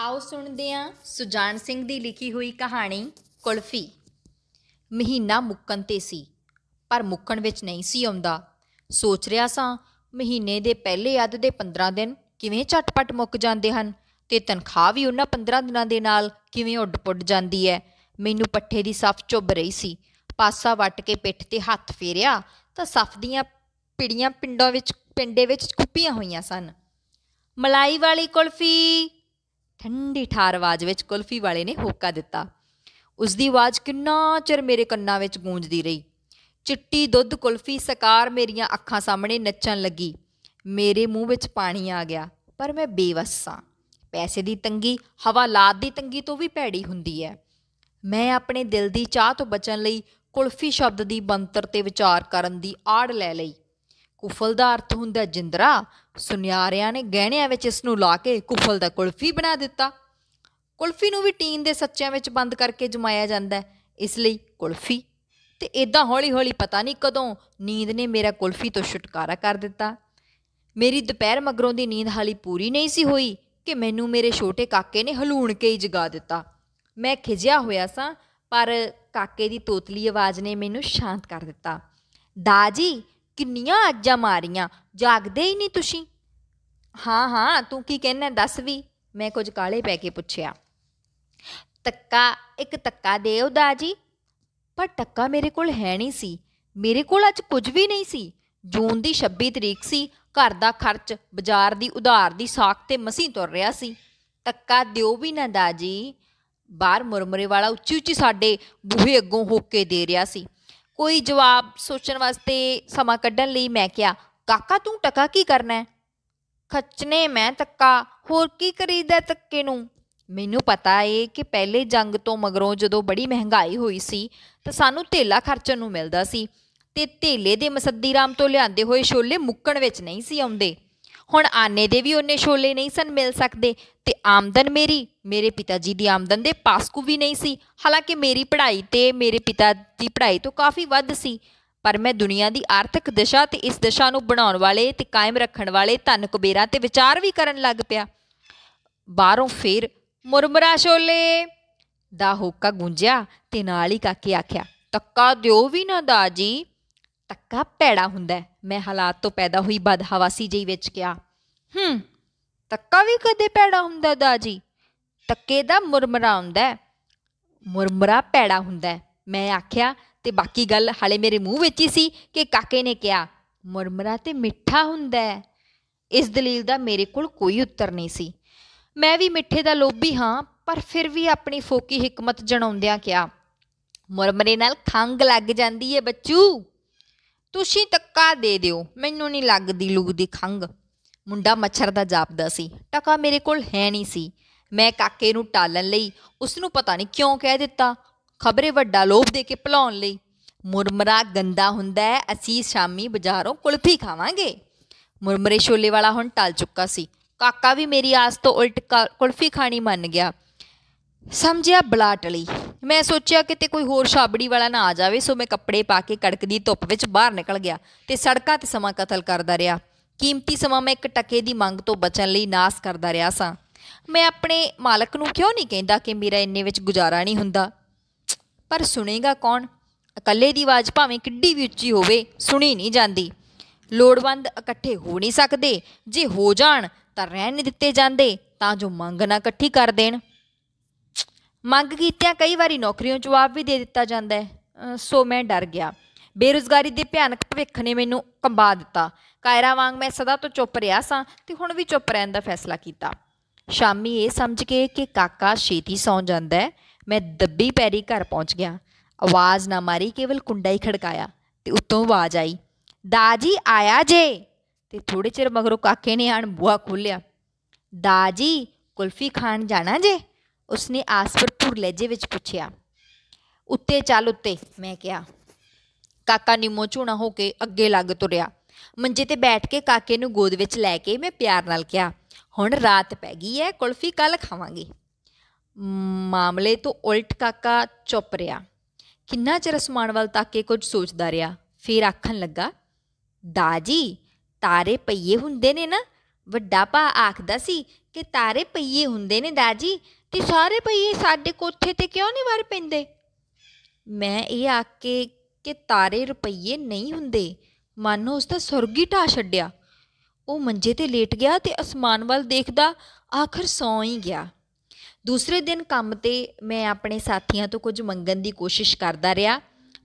ਆਓ ਸੁਣਦੇ ਹਾਂ ਸੁਜਾਨ ਸਿੰਘ ਦੀ ਲਿਖੀ ਹੋਈ ਕਹਾਣੀ ਕੁਲਫੀ ਮਹੀਨਾ ਮੁੱਕਣ ਤੇ ਸੀ ਪਰ ਮੁੱਕਣ ਵਿੱਚ ਨਹੀਂ ਸੀ ਆਉਂਦਾ ਸੋਚ ਰਿਹਾ ਸਾਂ ਮਹੀਨੇ ਦੇ ਪਹਿਲੇ ਅੱਧ ਦੇ 15 ਦਿਨ ਕਿਵੇਂ ਝਟਪਟ ਮੁੱਕ ਜਾਂਦੇ ਹਨ ਤੇ ਤਨਖਾਹ ਵੀ ਉਹਨਾਂ 15 ਦਿਨਾਂ ਦੇ ਨਾਲ ਕਿਵੇਂ ਉੱਡ-ਪੁੱਡ ਜਾਂਦੀ ਹੈ ਮੈਨੂੰ ਪੱਠੇ ਦੀ ਸਫ ਚੁੱਭ ਰਹੀ ਸੀ ਪਾਸਾ ਵੱਟ ਕੇ ਪਿੱਠ ਤੇ ਹੱਥ ਫੇਰਿਆ ਤਾਂ ਸਫ ਦੀਆਂ ਪਿੜੀਆਂ ਪਿੰਡਾਂ ਵਿੱਚ ਪਿੰਡੇ ਵਿੱਚ ਕੁੱਪੀਆਂ ਹੋਈਆਂ ਸਨ ਮਲਾਈ ਵਾਲੀ ਕੁਲਫੀ ਠੰਡੀ ਠਾਰ ਆਵਾਜ਼ ਵਿੱਚ ਕੁਲਫੀ ਵਾਲੇ ਨੇ ਹੋਕਾ ਦਿੱਤਾ ਉਸ ਦੀ ਆਵਾਜ਼ ਕਿੰਨਾ ਚਿਰ ਮੇਰੇ ਕੰਨਾਂ ਵਿੱਚ ਗੂੰਜਦੀ ਰਹੀ ਚਿੱਟੀ ਦੁੱਧ ਕੁਲਫੀ ਸਕਾਰ ਮੇਰੀਆਂ ਅੱਖਾਂ ਸਾਹਮਣੇ ਨੱਚਣ ਲੱਗੀ ਮੇਰੇ ਮੂੰਹ ਵਿੱਚ ਪਾਣੀ ਆ ਗਿਆ ਪਰ ਮੈਂ ਬੇਵੱਸ ਸਾਂ ਪੈਸੇ ਦੀ ਤੰਗੀ ਹਵਾਲਾਤ ਦੀ ਤੰਗੀ ਤੋਂ ਵੀ ਭੈੜੀ ਹੁੰਦੀ ਹੈ ਮੈਂ ਆਪਣੇ ਦਿਲ ਦੀ ਚਾਹ ਤੋਂ ਬਚਣ ਲਈ ਕੁਲਫੀ ਸ਼ਬਦ ਦੀ ਬੰਤਰ ਤੇ ਵਿਚਾਰ ਕਰਨ ਦੀ ਆੜ ਲੈ ਲਈ ਕੁਫਲ ਦਾ ਅਰਥ ਹੁੰਦਾ ਜਿੰਦਰਾ ਸੁਨਿਆਰਿਆਂ ਨੇ ਗਹਿਣਿਆਂ ਵਿੱਚ ਇਸ ਨੂੰ ਲਾ ਕੇ ਕੁਫਲ ਦਾ ਕੁਲਫੀ ਬਣਾ ਦਿੱਤਾ ਕੁਲਫੀ ਨੂੰ ਵੀ ਟੀਨ ਦੇ ਸੱਚਿਆਂ ਵਿੱਚ ਬੰਦ ਕਰਕੇ ਜਮਾਇਆ ਜਾਂਦਾ ਹੈ ਇਸ ਲਈ ਕੁਲਫੀ ਤੇ ਇਦਾਂ ਹੌਲੀ-ਹੌਲੀ ਪਤਾ ਨਹੀਂ ਕਦੋਂ ਨੀਂਦ ਨੇ ਮੇਰਾ ਕੁਲਫੀ ਤੋਂ ਛੁਟਕਾਰਾ ਕਰ ਦਿੱਤਾ ਮੇਰੀ ਦੁਪਹਿਰ ਮਗਰੋਂ ਦੀ ਨੀਂਦ ਹਾਲੀ ਪੂਰੀ ਨਹੀਂ ਸੀ ਹੋਈ ਕਿ ਮੈਨੂੰ ਮੇਰੇ ਛੋਟੇ ਕਾਕੇ ਨੇ ਹਲੂਣ ਕੇ ਹੀ ਜਗਾ ਦਿੱਤਾ ਮੈਂ ਖਿਜਿਆ ਹੋਇਆ ਸਾਂ ਪਰ ਕਾਕੇ ਦੀ ਤੋਤਲੀ ਆਵਾਜ਼ ਨੇ ਮੈਨੂੰ ਸ਼ਾਂਤ ਕਰ ਦਿੱਤਾ ਦਾਜੀ ਕਿੰਨੀਆਂ ਆਜਾਂ ਮਾਰੀਆਂ ਜਾਗਦੇ ਹੀ ਨਹੀਂ ਤੁਸੀਂ ਹਾਂ ਹਾਂ ਤੂੰ ਕੀ ਕਹਿਣਾ ਦੱਸ ਵੀ ਮੈਂ ਕੁਝ ਕਾਲੇ ਪੈ ਕੇ ਪੁੱਛਿਆ ਤੱਕਾ ਇੱਕ ਤੱਕਾ ਦੇ ਉਹਦਾ ਜੀ ਪਰ ਤੱਕਾ ਮੇਰੇ ਕੋਲ ਹੈ ਨਹੀਂ ਸੀ ਮੇਰੇ ਕੋਲ ਅੱਜ ਕੁਝ ਵੀ ਨਹੀਂ ਸੀ ਜੂਨ ਦੀ 26 ਤਰੀਕ ਸੀ ਘਰ ਦਾ ਖਰਚ ਬਾਜ਼ਾਰ ਦੀ ਉਧਾਰ ਦੀ ਸਾਖ ਤੇ ਮਸੀ ਤੁਰ ਰਿਹਾ ਸੀ ਤੱਕਾ ਦਿਓ ਵੀ ਨਾ ਦਾਜੀ ਬਾਹਰ ਮੁਰਮਰੇ ਵਾਲਾ ਉੱਚੀ ਉੱਚੀ ਸਾਡੇ ਬੂਹੇ ਅੱਗੋਂ ਹੋਕੇ ਦੇ ਰਿਹਾ ਸੀ ਕੋਈ ਜਵਾਬ ਸੋਚਣ ਵਾਸਤੇ ਸਮਾਂ ਕੱਢਣ ਲਈ ਮੈਂ ਕਿਹਾ ਕਾਕਾ ਤੂੰ ਟਕਾ ਕੀ ਕਰਨਾ ਹੈ ਖੱਚਨੇ ਮੈਂ ਤੱਕਾ ਹੋਰ ਕੀ ਕਰੀਦਾ ਤੱਕੇ ਨੂੰ ਮੈਨੂੰ ਪਤਾ ਏ ਕਿ ਪਹਿਲੇ ਜੰਗ ਤੋਂ ਮਗਰੋਂ ਜਦੋਂ ਬੜੀ ਮਹਿੰਗਾਈ ਹੋਈ ਸੀ ਤਾਂ ਸਾਨੂੰ ਢੇਲਾ ਖਰਚਣ ਨੂੰ ਮਿਲਦਾ ਸੀ ਤੇ ਢੇਲੇ ਦੇ ਮਸੱਦੀ ਰਾਮ ਤੋਂ ਲਿਆਂਦੇ ਹੋਏ ਛੋਲੇ ਮੁੱਕਣ ਵਿੱਚ ਨਹੀਂ ਸੀ ਆਉਂਦੇ ਹੁਣ ਆਨੇ ਦੇ ਵੀ ਉਹਨੇ ਛੋਲੇ ਨਹੀਂ ਸਨ ਮਿਲ ਸਕਦੇ ਤੇ ਆਮਦਨ ਮੇਰੀ ਮੇਰੇ ਪਿਤਾ ਜੀ ਦੀ ਆਮਦਨ ਦੇ ਪਾਸਕੂ ਵੀ ਨਹੀਂ ਸੀ ਹਾਲਾਂਕਿ ਮੇਰੀ ਪੜ੍ਹਾਈ ਤੇ ਮੇਰੇ ਪਿਤਾ ਦੀ ਪੜ੍ਹਾਈ ਤੋਂ ਕਾਫੀ ਵੱਧ ਸੀ ਪਰ ਮੈਂ ਦੁਨੀਆ ਦੀ ਆਰਥਿਕ ਦਿਸ਼ਾ ਤੇ ਇਸ ਦਿਸ਼ਾ ਨੂੰ ਬਣਾਉਣ ਵਾਲੇ ਤੇ ਕਾਇਮ ਰੱਖਣ ਵਾਲੇ ਧਨ ਕੁਬੇਰਾ ਤੇ ਵਿਚਾਰ ਵੀ ਕਰਨ ਲੱਗ ਪਿਆ ਬਾਹਰੋਂ ਫੇਰ ਮੁਰਮਰਾ ਛੋਲੇ ਦਾ ਹੋਕਾ ਗੂੰਜਿਆ ਤੇ ਨਾਲ ਹੀ ਕਾਕੇ ਆਖਿਆ ਤੱਕਾ ਦਿਓ ਵੀ ਨਾ ਦਾਜੀ ਤੱਕਾ ਪੈੜਾ ਹੁੰਦਾ ਮੈਂ ਹਾਲਾਤ ਤੋਂ ਪੈਦਾ ਹੋਈ ਬਦਹਵਾਸੀ ਜਿਹੀ ਵਿੱਚ ਕਿਹਾ ਹੂੰ ਤੱਕਾ ਵੀ ਕਦੇ ਪੈੜਾ ਹੁੰਦਾ ਦਾਜੀ ਤੱਕੇ ਦਾ ਮੁਰਮਰਾ ਹੁੰਦਾ ਮੁਰਮਰਾ ਪੈੜਾ ਹੁੰਦਾ ਮੈਂ ਆਖਿਆ ਤੇ ਬਾਕੀ ਗੱਲ ਹਲੇ ਮੇਰੇ ਮੂੰਹ ਵਿੱਚ ਹੀ ਸੀ ਕਿ ਕਾਕੇ ਨੇ ਕਿਹਾ ਮੁਰਮਰਾ ਤੇ ਮਿੱਠਾ ਹੁੰਦਾ ਇਸ ਦਲੀਲ ਦਾ ਮੇਰੇ ਕੋਲ ਕੋਈ ਉੱਤਰ ਨਹੀਂ ਸੀ ਮੈਂ ਵੀ ਮਿੱਠੇ ਦਾ ਲੋਭੀ ਹਾਂ ਪਰ ਫਿਰ ਵੀ ਆਪਣੀ ਫੋਕੀ ਹਕਮਤ ਜਣਾਉਂਦਿਆਂ ਕਿਹਾ ਮੁਰਮਰੇ ਨਾਲ ਖੰਗ ਲੱਗ ਜਾਂਦੀ ਏ ਬੱਚੂ ਤੁਸੀਂ ਤੱਕਾ ਦੇ ਦਿਓ ਮੈਨੂੰ ਨਹੀਂ ਲੱਗਦੀ ਲੁਗਦੀ ਖੰਗ ਮੁੰਡਾ ਮੱਛਰ ਦਾ ਜਾਪਦਾ ਸੀ ਟਕਾ ਮੇਰੇ ਕੋਲ ਹੈ ਨਹੀਂ ਸੀ ਮੈਂ ਕਾਕੇ ਨੂੰ ਟਾਲਣ ਲਈ ਉਸ ਨੂੰ ਪਤਾ ਨਹੀਂ ਕਿਉਂ ਕਹਿ ਦਿੱਤਾ ਖਬਰੇ ਵੱਡਾ ਲੋਭ ਦੇ ਕੇ ਭਲਾਉਣ ਲਈ ਮੁਰਮਰਾ ਗੰਦਾ ਹੁੰਦਾ ਹੈ ਅਸੀਂ ਸ਼ਾਮੀ ਬਾਜ਼ਾਰੋਂ ਕੁਲਫੀ ਖਾਵਾਂਗੇ ਮੁਰਮਰੇ ਛੋਲੇ ਵਾਲਾ ਹੁਣ ਟਲ ਚੁੱਕਾ ਸੀ ਕਾਕਾ ਵੀ ਮੇਰੀ ਆਸ ਤੋਂ ਉਲਟ ਕੁਲਫੀ ਖਾਣੀ ਮੰਨ ਗਿਆ ਸਮਝਿਆ ਬਲਾਟਲੀ ਮੈਂ ਸੋਚਿਆ ਕਿਤੇ ਕੋਈ ਹੋਰ ਛਾਬੜੀ ਵਾਲਾ ਨਾ ਆ ਜਾਵੇ ਸੋ ਮੈਂ ਕੱਪੜੇ ਪਾ ਕੇ ਕੜਕਦੀ ਧੁੱਪ ਵਿੱਚ ਬਾਹਰ ਨਿਕਲ ਗਿਆ ਤੇ ਸੜਕਾਂ ਤੇ ਸਮਾਂ ਕਤਲ ਕਰਦਾ ਰਿਹਾ ਕੀਮਤੀ ਸਮਾਂ ਮੈਂ ਇੱਕ ਟਕੇ ਦੀ ਮੰਗ ਤੋਂ ਬਚਣ ਲਈ ਨਾਸ ਕਰਦਾ ਰਿਹਾ ਸਾਂ ਮੈਂ ਆਪਣੇ ਮਾਲਕ ਨੂੰ ਕਿਉਂ ਨਹੀਂ ਕਹਿੰਦਾ ਕਿ ਮੇਰਾ ਇੰਨੇ ਵਿੱਚ ਗੁਜ਼ਾਰਾ ਨਹੀਂ ਹੁੰਦਾ ਪਰ ਸੁਣੇਗਾ ਕੌਣ ਇਕੱਲੇ ਦੀ ਆਵਾਜ਼ ਭਾਵੇਂ ਕਿੱਡੀ ਵੀ ਉੱਚੀ ਹੋਵੇ ਸੁਣੀ ਨਹੀਂ ਜਾਂਦੀ ਲੋੜਵੰਦ ਇਕੱਠੇ ਹੋ ਨਹੀਂ ਸਕਦੇ ਜੇ ਹੋ ਜਾਣ ਤਾਂ ਰਹਿਣ ਨਹੀਂ ਦਿੱਤੇ ਜਾਂਦੇ ਤਾਂ ਜੋ ਮੰਗ ਨਾ ਇਕੱਠੀ ਕਰ ਦੇਣ ਮੰਗ ਕੀਤਿਆਂ ਕਈ ਵਾਰੀ ਨੌਕਰੀਆਂ ਜਵਾਬ ਵੀ ਦੇ ਦਿੱਤਾ ਜਾਂਦਾ ਹੈ ਸੋ ਮੈਂ ਡਰ ਗਿਆ ਬੇਰੋਜ਼ਗਾਰੀ ਦੇ ਭਿਆਨਕ ਭਵਿੱਖ ਨੇ ਮੈਨੂੰ ਕੰਬਾ ਦਿੱਤਾ ਕਾਇਰਾ ਵਾਂਗ ਮੈਂ ਸਦਾ ਤੋਂ ਚੁੱਪ ਰਿਹਾ ਸਾਂ ਤੇ ਹੁਣ ਵੀ ਚੁੱਪ ਰਹਿਣ ਦਾ ਫੈਸਲਾ ਕੀਤਾ ਸ਼ਾਮੀ ਇਹ ਸਮਝ ਕੇ ਕਿ ਕਾਕਾ ਛੇਤੀ ਸੌਂ ਜਾਂਦਾ ਹੈ ਮੈਂ ਦੱਬੀ ਪੈਰੀ ਘਰ ਪਹੁੰਚ ਗਿਆ ਆਵਾਜ਼ ਨਾ ਮਾਰੀ ਕੇਵਲ ਕੁੰਡਾ ਹੀ ਖੜਕਾਇਆ ਤੇ ਉੱਤੋਂ ਆਵਾਜ਼ ਆਈ ਦਾਜੀ ਆਇਆ ਜੇ ਤੇ ਥੋੜੇ ਚਿਰ ਮਗਰੋਂ ਕਾਕੇ ਨੇ ਆਣ ਬੂਹਾ ਖੋਲਿਆ ਦਾਜੀ ਕੁਲਫੀ ਖਾਣ ਜਾਣਾ ਜੇ ਉਸਨੇ ਆਸ ਭਰਪੂਰ ਲਹਿਜੇ ਵਿੱਚ ਪੁੱਛਿਆ ਉੱਤੇ ਚੱਲ ਉੱਤੇ ਮੈਂ ਕਿਹਾ ਕਾਕਾ ਨਿੰਮੋ ਝੂਣਾ ਹੋ ਕੇ ਅੱਗੇ ਲੱਗ ਤੁਰਿਆ ਮੰਜੇ ਤੇ ਬੈਠ ਕੇ ਕਾਕੇ ਨੂੰ ਗੋਦ ਵਿੱਚ ਲੈ ਕੇ ਮੈਂ ਪਿਆਰ ਨਾਲ ਕਿਹਾ ਹੁਣ ਰਾਤ ਪੈ ਗਈ ਹੈ ਕੁਲਫੀ ਕੱਲ ਖਾਵਾਂਗੇ ਮਾਮਲੇ ਤੋਂ ਉਲਟ ਕਾਕਾ ਚੁੱਪ ਰਿਹਾ ਕਿੰਨਾ ਚਿਰ ਅਸਮਾਨ ਵੱਲ ਤੱਕ ਕੇ ਕੁਝ ਸੋਚਦਾ ਰਿਹਾ ਫਿਰ ਆਖਣ ਲੱਗਾ ਦਾਜੀ ਤਾਰੇ ਪਈਏ ਹੁੰਦੇ ਨੇ ਨਾ ਵੱਡਾ ਪਾ ਆਖਦਾ ਸੀ ਕਿ ਤਾਰੇ ਪਈਏ ਹੁੰਦੇ ਨੇ ਦਾਜੀ ਕਿ ਸਾਰੇ ਪਈਏ ਸਾਡੇ ਕੋਠੇ ਤੇ ਕਿਉਂ ਨਹੀਂ ਵਰ ਪੈਂਦੇ ਮੈਂ ਇਹ ਆਕੇ ਕਿ ਤਾਰੇ ਰੁਪਈਏ ਨਹੀਂ ਹੁੰਦੇ ਮਨ ਉਸ ਦਾ ਸੁਰਗੀ ਢਾ ਛੱਡਿਆ ਉਹ ਮੰਜੇ ਤੇ ਲੇਟ ਗਿਆ ਤੇ ਅਸਮਾਨ ਵੱਲ ਦੇਖਦਾ ਆਖਰ ਸੌਂ ਹੀ ਗਿਆ ਦੂਸਰੇ ਦਿਨ ਕੰਮ ਤੇ ਮੈਂ ਆਪਣੇ ਸਾਥੀਆਂ ਤੋਂ ਕੁਝ ਮੰਗਣ ਦੀ ਕੋਸ਼ਿਸ਼ ਕਰਦਾ ਰਿਹਾ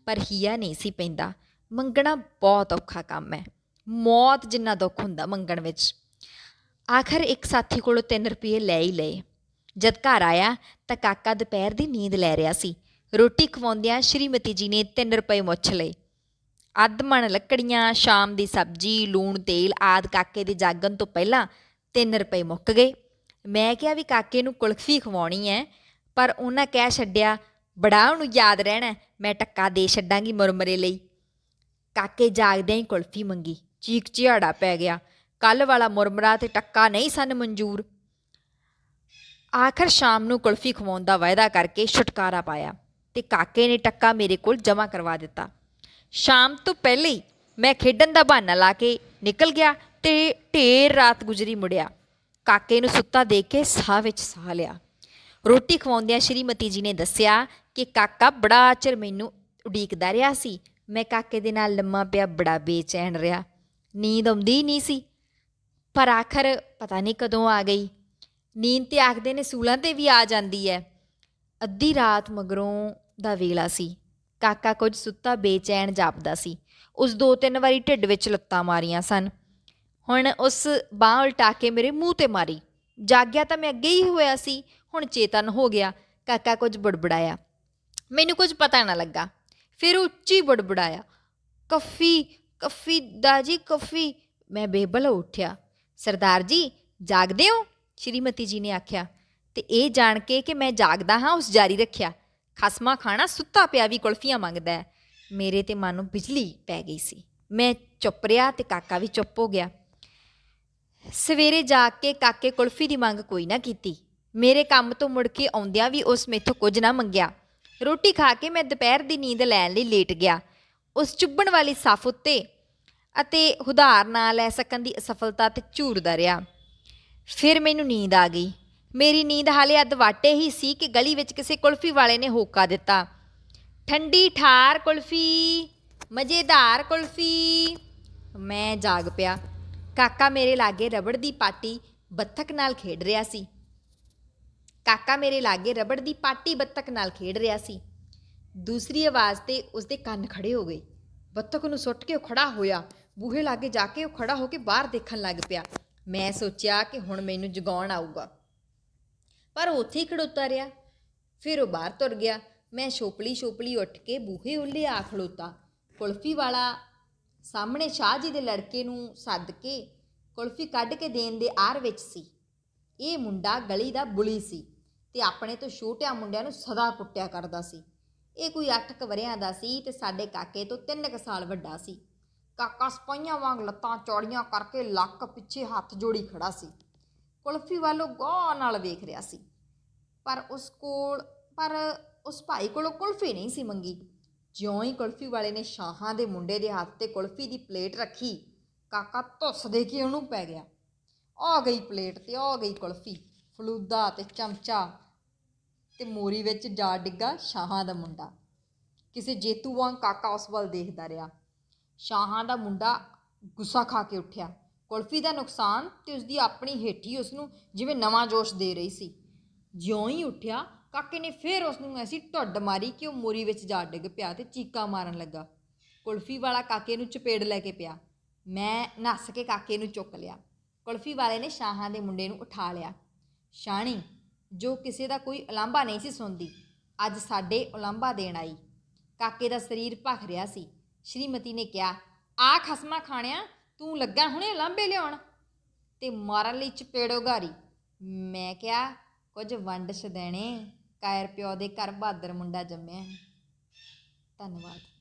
ਪਰ ਹਿਆ ਨਹੀਂ ਸੀ ਪੈਂਦਾ ਮੰਗਣਾ ਬਹੁਤ ਔਖਾ ਕੰਮ ਹੈ ਮੌਤ ਜਿੰਨਾ ਦੁੱਖ ਹੁੰਦਾ ਮੰਗਣ ਵਿੱਚ ਆਖਰ ਇੱਕ ਸਾਥੀ ਕੋਲੋਂ 3 ਰੁਪਏ ਲੈ ਹੀ ਲਏ ਜਦ ਘਰ ਆਇਆ ਤਾਂ ਕਾਕਾ ਦੁਪਹਿਰ ਦੀ ਨੀਂਦ ਲੈ ਰਿਹਾ ਸੀ ਰੋਟੀ ਖਵਾਉਂਦਿਆਂ ਸ਼੍ਰੀਮਤੀ ਜੀ ਨੇ 3 ਰੁਪਏ ਮੁੱਛ ਲਏ ਅੱਧ ਮਣ ਲੱਕੜੀਆਂ ਸ਼ਾਮ ਦੀ ਸਬਜ਼ੀ ਲੂਣ ਤੇਲ ਆਦ ਕਾਕੇ ਦੇ ਜਾਗਣ ਤੋਂ ਪਹਿਲਾਂ 3 ਰੁਪਏ ਮੁੱਕ ਗਏ ਮੈਂ ਕਿਹਾ ਵੀ ਕਾਕੇ ਨੂੰ ਕੁਲਫੀ ਖਵਾਉਣੀ ਐ ਪਰ ਉਹਨਾਂ ਕਹਿ ਛੱਡਿਆ ਬੜਾ ਉਹਨੂੰ ਯਾਦ ਰਹਿਣਾ ਮੈਂ ਟੱਕਾ ਦੇ ਛੱਡਾਂਗੀ ਮੁਰਮਰੇ ਲਈ ਕਾਕੇ ਜਾਗਦਿਆਂ ਹੀ ਕੁਲਫੀ ਮੰਗੀ ਚੀਕ ਚਿਹਾੜਾ ਪੈ ਗਿਆ ਕੱਲ ਵਾਲਾ ਮੁਰਮਰਾ ਤੇ ਟੱਕਾ ਨਹੀਂ ਸਨ ਮਨਜ਼ੂਰ ਆਖਰ ਸ਼ਾਮ ਨੂੰ ਕੁਲਫੀ ਖਵਾਉਣ ਦਾ ਵਾਅਦਾ ਕਰਕੇ ਛੁਟਕਾਰਾ ਪਾਇਆ ਤੇ ਕਾਕੇ ਨੇ ਟੱਕਾ ਮੇਰੇ ਕੋਲ ਜਮ੍ਹਾਂ ਕਰਵਾ ਦਿੱਤਾ ਸ਼ਾਮ ਤੋਂ ਪਹਿਲੇ ਹੀ ਮੈਂ ਖੇਡਣ ਦਾ ਬਹਾਨਾ ਲਾ ਕੇ ਨਿਕਲ ਗਿਆ ਤੇ ਢੇਰ ਰਾਤ ਗੁਜ਼ਰੀ ਮੁੜਿਆ ਕਾਕੇ ਨੂੰ ਸੁੱਤਾ ਦੇਖ ਕੇ ਸਾਹ ਵਿੱਚ ਸਾਹ ਲਿਆ ਰੋਟੀ ਖਵਾਉਂਦਿਆਂ ਸ਼੍ਰੀਮਤੀ ਜੀ ਨੇ ਦੱਸਿਆ ਕਿ ਕਾਕਾ ਬੜਾ ਚਿਰ ਮੈਨੂੰ ਉਡੀਕਦਾ ਰਿਹਾ ਸੀ ਮੈਂ ਕਾਕੇ ਦੇ ਨਾਲ ਲੰਮਾ ਪਿਆ ਬੜਾ ਬੇਚੈਨ ਰਿਹਾ ਨੀਂਦ ਆਉਂਦੀ ਨਹੀਂ ਸੀ ਪਰ ਆਖਰ ਪਤਾ ਨਹੀਂ ਕਦੋਂ ਆ ਗਈ ਨੀਂਦ ਤੇ ਆਖਦੇ ਨੇ ਸੂਲਾਂ ਤੇ ਵੀ ਆ ਜਾਂਦੀ ਹੈ ਅੱਧੀ ਰਾਤ ਮਗਰੋਂ ਦਾ ਵੇਲਾ ਸੀ ਕਾਕਾ ਕੁਝ ਸੁੱਤਾ ਬੇਚੈਨ ਜਾਪਦਾ ਸੀ ਉਸ ਦੋ ਤਿੰਨ ਵਾਰੀ ਢਿੱਡ ਵਿੱਚ ਲੱਤਾਂ ਮਾਰੀਆਂ ਸਨ ਹੁਣ ਉਸ ਬਾਹ ਉਲਟਾ ਕੇ ਮੇਰੇ ਮੂੰਹ ਤੇ ਮਾਰੀ ਜਾਗਿਆ ਤਾਂ ਮੈਂ ਅੱਗੇ ਹੀ ਹੋਇਆ ਸੀ ਹੁਣ ਚੇਤਨ ਹੋ ਗਿਆ ਕਾਕਾ ਕੁਝ ਬੜਬੜਾਇਆ ਮੈਨੂੰ ਕੁਝ ਪਤਾ ਨਾ ਲੱਗਾ ਫਿਰ ਉੱਚੀ ਬੜਬੜਾਇਆ ਕਫੀ ਕਫੀ ਦਾਜੀ ਕਫੀ ਮੈਂ ਬੇਬਲ ਉੱਠਿਆ ਸਰਦਾਰ ਜੀ ਜਾਗਦੇ ਹੋ ਸ਼੍ਰੀਮਤੀ ਜੀ ਨੇ ਆਖਿਆ ਤੇ ਇਹ ਜਾਣ ਕੇ ਕਿ ਮੈਂ ਜਾਗਦਾ ਹਾਂ ਉਸ ਜਾਰੀ ਰੱਖਿਆ ਖਸਮਾ ਖਾਣਾ ਸੁੱਤਾ ਪਿਆ ਵੀ ਕੁਲਫੀਆਂ ਮੰਗਦਾ ਮੇਰੇ ਤੇ ਮਨ ਨੂੰ ਬਿਜਲੀ ਪੈ ਗਈ ਸੀ ਮੈਂ ਚੁੱਪ ਰਿਆ ਤੇ ਕਾਕਾ ਵੀ ਚੁੱਪ ਹੋ ਗਿਆ ਸਵੇਰੇ ਜਾ ਕੇ ਕਾਕੇ ਕੁਲਫੀ ਦੀ ਮੰਗ ਕੋਈ ਨਾ ਕੀਤੀ ਮੇਰੇ ਕੰਮ ਤੋਂ ਮੁੜ ਕੇ ਆਉਂਦਿਆਂ ਵੀ ਉਸ ਮੇਥੋਂ ਕੁਝ ਨਾ ਮੰਗਿਆ ਰੋਟੀ ਖਾ ਕੇ ਮੈਂ ਦੁਪਹਿਰ ਦੀ ਨੀਂਦ ਲੈਣ ਲਈ ਲੇਟ ਗਿਆ ਉਸ ਚੁੱਭਣ ਵਾਲੀ ਸਾਫ ਉੱਤੇ ਅਤੇ ਹੁਦਾਰ ਨਾ ਲੈ ਸਕਣ ਦੀ ਅਸਫਲਤਾ ਤੇ ਝੂਰਦਾ ਰਿਹਾ ਫਿਰ ਮੈਨੂੰ ਨੀਂਦ ਆ ਗਈ ਮੇਰੀ ਨੀਂਦ ਹਾਲੇ ਅੱਧ ਵਾਟੇ ਹੀ ਸੀ ਕਿ ਗਲੀ ਵਿੱਚ ਕਿਸੇ ਕੁਲਫੀ ਵਾਲੇ ਨੇ ਹੋਕਾ ਦਿੱਤਾ ਠੰਡੀ ਠਾਰ ਕੁਲਫੀ ਮਜ਼ੇਦਾਰ ਕੁਲਫੀ ਮੈਂ ਜਾਗ ਪਿਆ ਕਾਕਾ ਮੇਰੇ ਲਾਗੇ ਰਬੜ ਦੀ ਪਾਟੀ ਬੱਤਖ ਨਾਲ ਖੇਡ ਰਿਹਾ ਸੀ ਕਾਕਾ ਮੇਰੇ ਲਾਗੇ ਰਬੜ ਦੀ ਪਾਟੀ ਬੱਤਖ ਨਾਲ ਖੇਡ ਰਿਹਾ ਸੀ ਦੂਸਰੀ ਆਵਾਜ਼ ਤੇ ਉਸਦੇ ਕੰਨ ਖੜੇ ਹੋ ਗਏ ਬੱਤਖ ਨੂੰ ਸੁੱਟ ਕੇ ਉਹ ਖੜਾ ਹੋਇਆ ਬੂਹੇ ਲਾਗੇ ਜਾ ਕੇ ਉਹ ਖੜਾ ਹੋ ਕੇ ਬਾਹਰ ਦੇਖਣ ਲੱਗ ਪਿਆ ਮੈਂ ਸੋਚਿਆ ਕਿ ਹੁਣ ਮੈਨੂੰ ਜਗਾਉਣ ਆਊਗਾ ਪਰ ਉੱਥੇ ਹੀ ਖੜੋਤਾ ਰਿਹਾ ਫਿਰ ਉਹ ਬਾਹਰ ਤੁਰ ਗਿਆ ਮੈਂ ਛੋਪਲੀ ਛੋਪਲੀ ਉੱਠ ਕੇ ਬੂਹੇ ਉੱਲੇ ਆ ਖੜੋਤਾ ਕੁਲਫੀ ਵਾਲਾ ਸਾਹਮਣੇ ਸ਼ਾਹ ਜੀ ਦੇ ਲੜਕੇ ਨੂੰ ਸੱਦ ਕੇ ਕੁਲਫੀ ਕੱਢ ਕੇ ਦੇਣ ਦੇ ਆਰ ਵਿੱਚ ਸੀ ਇਹ ਮੁੰਡਾ ਗਲੀ ਦਾ ਬੁਲੀ ਸੀ ਤੇ ਆਪਣੇ ਤੋਂ ਛੋਟਿਆਂ ਮੁੰਡਿਆਂ ਨੂੰ ਸਦਾ ਕੁੱਟਿਆ ਕਰਦਾ ਸੀ ਇਹ ਕੋਈ 8 ਵਰਿਆਂ ਦਾ ਸੀ ਤੇ ਸਾਡੇ ਕਾਕੇ ਤੋਂ 3 ਸਾਲ ਵੱਡਾ ਸੀ ਕਾਕਾ ਸਪਾਈਆਂ ਵਾਂਗ ਲੱਤਾਂ ਚੌੜੀਆਂ ਕਰਕੇ ਲੱਕ ਪਿੱਛੇ ਹੱਥ ਜੋੜੀ ਖੜਾ ਸੀ ਕੁਲਫੀ ਵਾਲੋ ਗੋ ਨਾਲ ਵੇਖ ਰਿਹਾ ਸੀ ਪਰ ਉਸ ਕੋਲ ਪਰ ਉਸ ਭਾਈ ਕੋਲ ਕੁਲਫੀ ਨਹੀਂ ਸੀ ਮੰਗੀ ਜਿਉਂ ਹੀ ਕੁਲਫੀ ਵਾਲੇ ਨੇ ਸ਼ਾਹਾਂ ਦੇ ਮੁੰਡੇ ਦੇ ਹੱਥ ਤੇ ਕੁਲਫੀ ਦੀ ਪਲੇਟ ਰੱਖੀ ਕਾਕਾ ਧੁੱਸ ਦੇ ਕੇ ਉਹਨੂੰ ਪੈ ਗਿਆ ਆ ਗਈ ਪਲੇਟ ਤੇ ਆ ਗਈ ਕੁਲਫੀ ਫਲੂਦਾ ਤੇ ਚਮਚਾ ਤੇ ਮੋਰੀ ਵਿੱਚ ਜਾ ਡਿੱਗਾ ਸ਼ਾਹਾਂ ਦਾ ਮੁੰਡਾ ਕਿਸੇ ਜੇਤੂ ਵਾਂਗ ਕਾਕਾ ਉਸ ਵੱਲ ਦੇਖਦਾ ਰਿਹਾ ਸ਼ਾਹਾਂ ਦਾ ਮੁੰਡਾ ਗੁੱਸਾ ਖਾ ਕੇ ਉੱਠਿਆ ਕੁਲਫੀ ਦਾ ਨੁਕਸਾਨ ਤੇ ਉਸਦੀ ਆਪਣੀ ਹੇਠੀ ਉਸ ਨੂੰ ਜਿਵੇਂ ਨਵਾਂ ਜੋਸ਼ ਦੇ ਰਹੀ ਸੀ ਜਿਉਂ ਹੀ ਉੱਠਿਆ ਕਾਕੇ ਨੇ ਫੇਰ ਉਸ ਨੂੰ ਐਸੀ ਢੱਡ ਮਾਰੀ ਕਿ ਉਹ ਮੋਰੀ ਵਿੱਚ ਜਾ ਡਿੱਗ ਪਿਆ ਤੇ ਚੀਕਾਂ ਮਾਰਨ ਲੱਗਾ ਕੁਲਫੀ ਵਾਲਾ ਕਾਕੇ ਨੂੰ ਚਪੇੜ ਲੈ ਕੇ ਪਿਆ ਮੈਂ ਨੱਸ ਕੇ ਕਾਕੇ ਨੂੰ ਚੁੱਕ ਲਿਆ ਕੁਲਫੀ ਵਾਲੇ ਨੇ ਸ਼ਾਹਾਂ ਦੇ ਮੁੰਡੇ ਨੂੰ ਉਠਾ ਲਿਆ ਸ਼ਾਣੀ ਜੋ ਕਿਸੇ ਦਾ ਕੋਈ ਉਲਾਂਭਾ ਨਹੀਂ ਸੀ ਸੁਣਦੀ ਅੱਜ ਸਾਡੇ ਉਲਾਂਭਾ ਦੇਣ ਆਈ ਕਾਕੇ ਦਾ ਸਰੀਰ ਭਖ ਰਿਹਾ ਸੀ ਸ਼੍ਰੀਮਤੀ ਨੇ ਕਿਹਾ ਆ ਖਸਮਾ ਖਾਣਿਆ ਤੂੰ ਲੱਗਾ ਹੁਣੇ ਲਾਂਬੇ ਲਿਆਉਣ ਤੇ ਮਾਰਨ ਲਈ ਚਪੇੜੋ ਘਾਰੀ ਮੈਂ ਕਿਹਾ ਕੁਝ ਵੰਡ ਦੇਣੇ ਕਾਇਰ ਪਿਓ ਦੇ ਘਰ ਬਹਾਦਰ ਮੁੰਡਾ ਜੰਮਿਆ ਧੰਨਵਾਦ